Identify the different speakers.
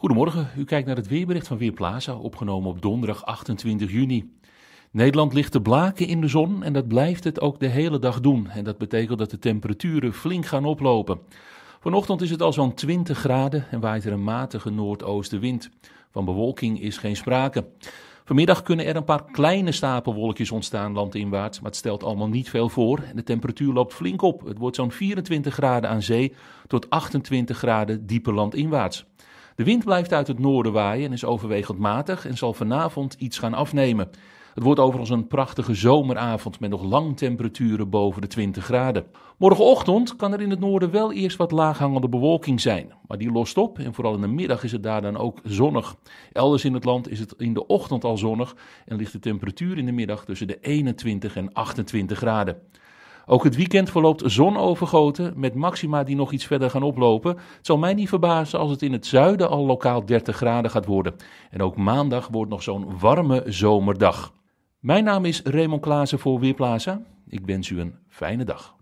Speaker 1: Goedemorgen, u kijkt naar het weerbericht van Weerplaza, opgenomen op donderdag 28 juni. Nederland ligt te blaken in de zon en dat blijft het ook de hele dag doen. En dat betekent dat de temperaturen flink gaan oplopen. Vanochtend is het al zo'n 20 graden en waait er een matige noordoostenwind. Van bewolking is geen sprake. Vanmiddag kunnen er een paar kleine stapelwolkjes ontstaan landinwaarts, maar het stelt allemaal niet veel voor. En de temperatuur loopt flink op. Het wordt zo'n 24 graden aan zee tot 28 graden diepe landinwaarts. De wind blijft uit het noorden waaien en is overwegend matig en zal vanavond iets gaan afnemen. Het wordt overigens een prachtige zomeravond met nog lang temperaturen boven de 20 graden. Morgenochtend kan er in het noorden wel eerst wat laaghangende bewolking zijn, maar die lost op en vooral in de middag is het daar dan ook zonnig. Elders in het land is het in de ochtend al zonnig en ligt de temperatuur in de middag tussen de 21 en 28 graden. Ook het weekend verloopt zonovergoten, met maxima die nog iets verder gaan oplopen. Het zal mij niet verbazen als het in het zuiden al lokaal 30 graden gaat worden. En ook maandag wordt nog zo'n warme zomerdag. Mijn naam is Raymond Klaassen voor Weerplaza. Ik wens u een fijne dag.